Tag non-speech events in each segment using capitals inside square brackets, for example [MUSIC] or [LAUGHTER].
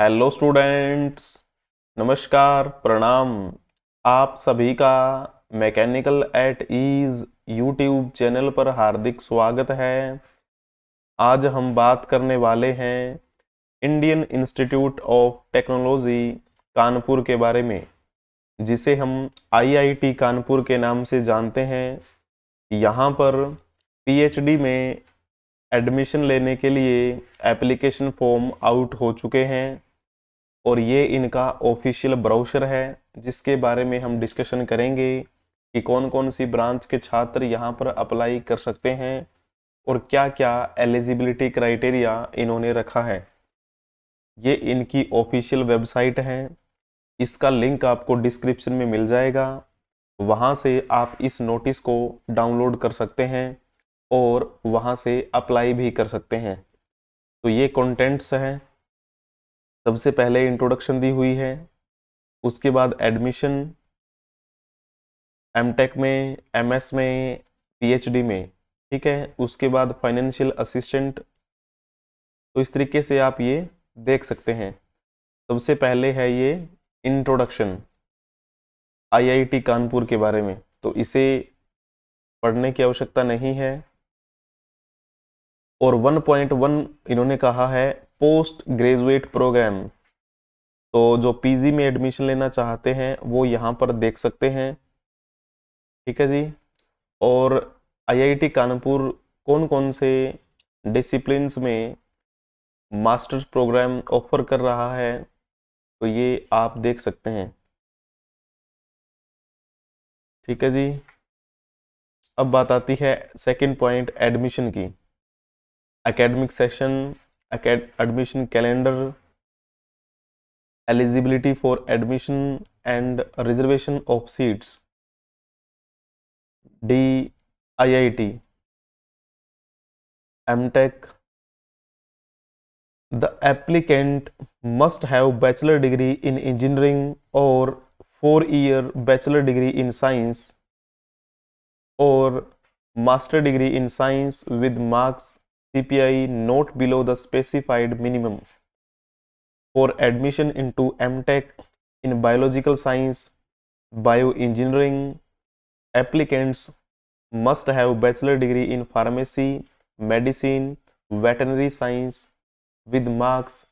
Hello students नमस्कार प्रणाम आप सभी का mechanical at ease YouTube channel पर हार्दिक स्वागत है आज हम बात करने वाले हैं Indian institute of technology Kanpur के बारे में जिसे हम आईआईटी कानपुर के नाम से जानते हैं यहाँ पर पीएचडी में एडमिशन लेने के लिए एप्लीकेशन फॉर्म आउट हो चुके हैं और ये इनका ऑफिशियल ब्राउशर है जिसके बारे में हम डिस्कशन करेंगे कि कौन कौन सी ब्रांच के छात्र यहाँ पर अप्लाई कर सकते हैं और क्या क्या एलिजिबिलिटी क्राइटेरिया इन्होंने रखा है ये इनकी ऑफिशियल वेबसाइट है इसका लिंक आपको डिस्क्रिप्शन में मिल जाएगा वहाँ से आप इस नोटिस को डाउनलोड कर सकते हैं और वहाँ से अप्लाई भी कर सकते हैं तो ये कंटेंट्स हैं सबसे पहले इंट्रोडक्शन दी हुई है उसके बाद एडमिशन एमटेक में एमएस में पीएचडी में ठीक है उसके बाद फाइनेंशियल असिस्टेंट तो इस तरीके से आप ये देख सकते हैं सबसे पहले है ये इंट्रोडक्शन आईआईटी कानपुर के बारे में तो इसे पढ़ने की आवश्यकता नहीं है और 1.1 इन्होंने कहा है पोस्ट ग्रेजुएट प्रोग्राम तो जो पीजी में एडमिशन लेना चाहते हैं वो यहाँ पर देख सकते हैं ठीक है जी और आईआईटी कानपुर कौन कौन से डिसिप्लिनस में मास्टर्स प्रोग्राम ऑफर कर रहा है तो ये आप देख सकते हैं ठीक है जी अब बात आती है सेकंड पॉइंट एडमिशन की academic session admission calendar eligibility for admission and reservation of seats DIIT MTech the applicant must have bachelor degree in engineering or four year bachelor degree in science or master degree in science with marks CPI not below the specified minimum for admission into MTech in biological science, bioengineering. Applicants must have bachelor degree in pharmacy, medicine, veterinary science with marks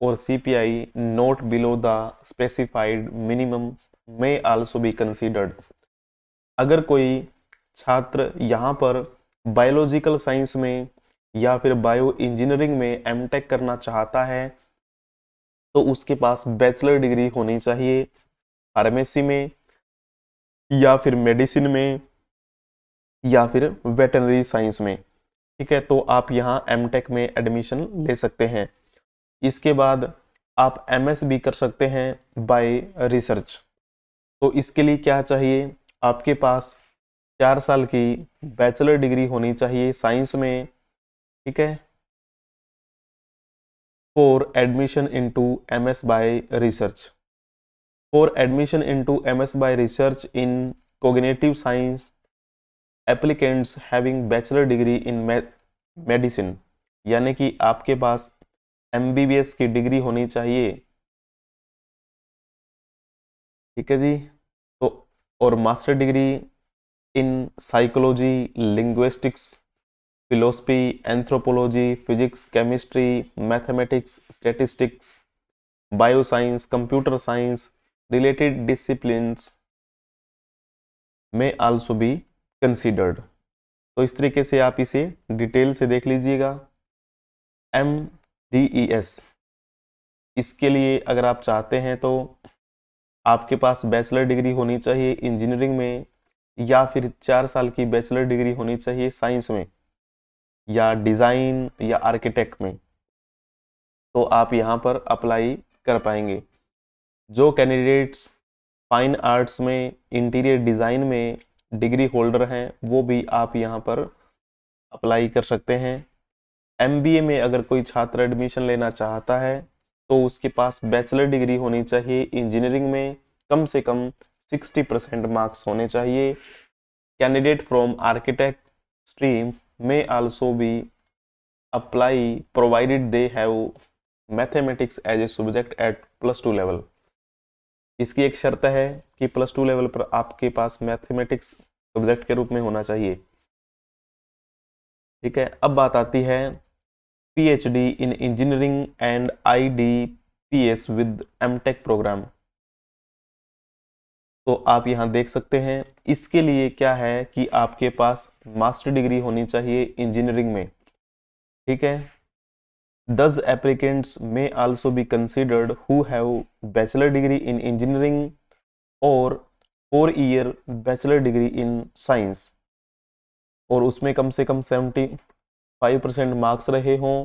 or CPI not below the specified minimum may also be considered. अगर कोई छात्र यहाँ पर biological science में या फिर bio engineering में M करना चाहता है तो उसके पास बैचलर डिग्री होनी चाहिए फार्मेसी में या फिर मेडिसिन में या फिर वेटनरी साइंस में ठीक है तो आप यहाँ एम में एडमिशन ले सकते हैं इसके बाद आप एम भी कर सकते हैं बाय रिसर्च तो इसके लिए क्या चाहिए आपके पास चार साल की बैचलर डिग्री होनी चाहिए साइंस में ठीक है four admission into MS by research four admission into MS by research in cognitive science applicants having bachelor degree in medicine यानी कि आपके पास एम की डिग्री होनी चाहिए ठीक है जी तो और master degree in psychology linguistics philosophy anthropology physics chemistry mathematics statistics bioscience computer science related discipline में आल्सो बी कंसिडर्ड तो इस तरीके से आप इसे डिटेल से देख लीजिएगा एम डी ई एस इसके लिए अगर आप चाहते हैं तो आपके पास बैचलर डिग्री होनी चाहिए इंजीनियरिंग में या फिर चार साल की बैचलर डिग्री होनी चाहिए साइंस में या डिज़ाइन या आर्किटेक्ट में तो आप यहाँ पर अप्लाई कर पाएंगे जो कैंडिडेट्स फाइन आर्ट्स में इंटीरियर डिज़ाइन में डिग्री होल्डर हैं वो भी आप यहाँ पर अप्लाई कर सकते हैं एमबीए में अगर कोई छात्र एडमिशन लेना चाहता है तो उसके पास बैचलर डिग्री होनी चाहिए इंजीनियरिंग में कम से कम 60 परसेंट मार्क्स होने चाहिए candidate from architect stream may also be apply provided they have mathematics as a subject at plus two level इसकी एक शर्त है कि प्लस टू लेवल पर आपके पास मैथमेटिक्स सब्जेक्ट के रूप में होना चाहिए ठीक है अब बात आती है PhD in engineering and IDPs with MTech program तो आप यहाँ देख सकते हैं इसके लिए क्या है कि आपके पास मास्टर डिग्री होनी चाहिए इंजीनियरिंग में ठीक है दस applicants may also be considered who have bachelor degree in engineering और four year bachelor degree in science और उसमें कम से कम सेवेंटी फाइव परसेंट मार्क्स रहे हों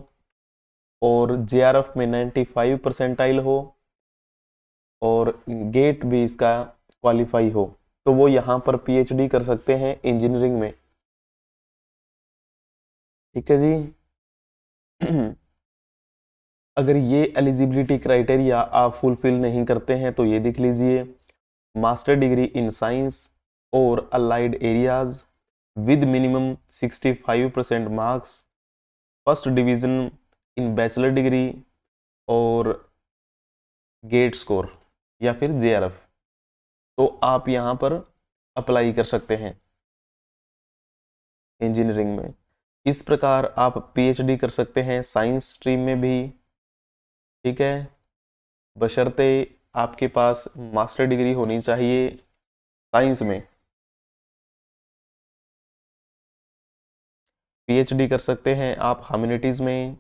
और जे में नाइन्टी फाइव परसेंटाइल हो और गेट भी इसका क्वालिफाई हो तो वो यहाँ पर पीएचडी कर सकते हैं इंजीनियरिंग में ठीक है जी [CLEARS THROAT] अगर ये एलिजिबिलिटी क्राइटेरिया आप फुलफिल नहीं करते हैं तो ये देख लीजिए मास्टर डिग्री इन साइंस और allied areas with minimum 65 percent marks first division in bachelor degree और गेट स्कोर या फिर जे आर एफ तो आप यहाँ पर अप्लाई कर सकते हैं इंजीनियरिंग में इस प्रकार आप पीएचडी कर सकते हैं साइंस स्ट्रीम में भी ठीक है बशर्ते आपके पास मास्टर डिग्री होनी चाहिए साइंस में पीएचडी कर सकते हैं आप ह्यूमैनिटीज़ में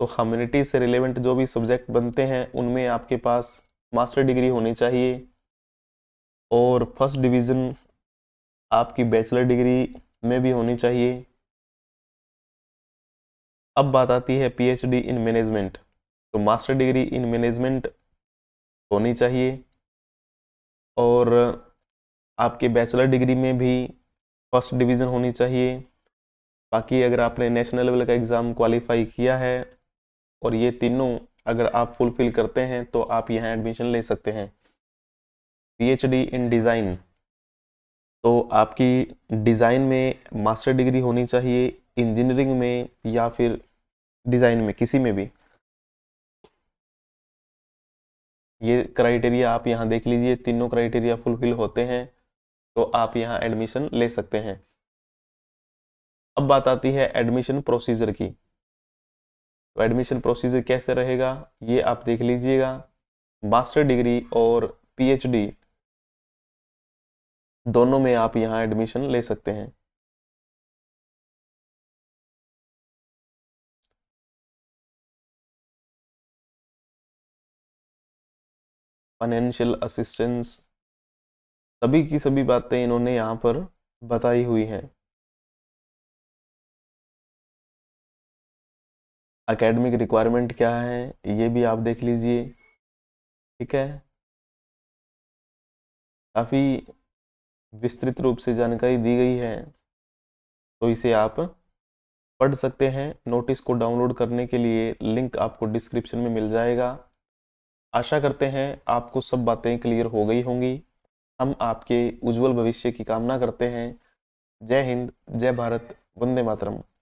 तो ह्यूमैनिटीज़ से रिलेवेंट जो भी सब्जेक्ट बनते हैं उनमें आपके पास मास्टर डिग्री होनी चाहिए और फर्स्ट डिवीज़न आपकी बैचलर डिग्री में भी होनी चाहिए अब बात आती है पीएचडी इन मैनेजमेंट तो मास्टर डिग्री इन मैनेजमेंट होनी चाहिए और आपके बैचलर डिग्री में भी फर्स्ट डिवीज़न होनी चाहिए बाकी अगर आपने नेशनल लेवल का एग्ज़ाम क्वालिफाई किया है और ये तीनों अगर आप फुलफ़िल करते हैं तो आप यहाँ एडमिशन ले सकते हैं पीएचडी इन डिज़ाइन तो आपकी डिज़ाइन में मास्टर डिग्री होनी चाहिए इंजीनियरिंग में या फिर डिज़ाइन में किसी में भी ये क्राइटेरिया आप यहाँ देख लीजिए तीनों क्राइटेरिया फुलफिल होते हैं तो आप यहाँ एडमिशन ले सकते हैं अब बात आती है एडमिशन प्रोसीजर की तो एडमिशन प्रोसीजर कैसे रहेगा ये आप देख लीजिएगा मास्टर डिग्री और पीएचडी दोनों में आप यहाँ एडमिशन ले सकते हैं फाइनेंशियल असिस्टेंस सभी की सभी बातें इन्होंने यहाँ पर बताई हुई हैं अकेडमिक रिक्वायरमेंट क्या है ये भी आप देख लीजिए ठीक है काफ़ी विस्तृत रूप से जानकारी दी गई है तो इसे आप पढ़ सकते हैं नोटिस को डाउनलोड करने के लिए लिंक आपको डिस्क्रिप्शन में मिल जाएगा आशा करते हैं आपको सब बातें क्लियर हो गई होंगी हम आपके उज्जवल भविष्य की कामना करते हैं जय हिंद जय भारत वंदे मातरम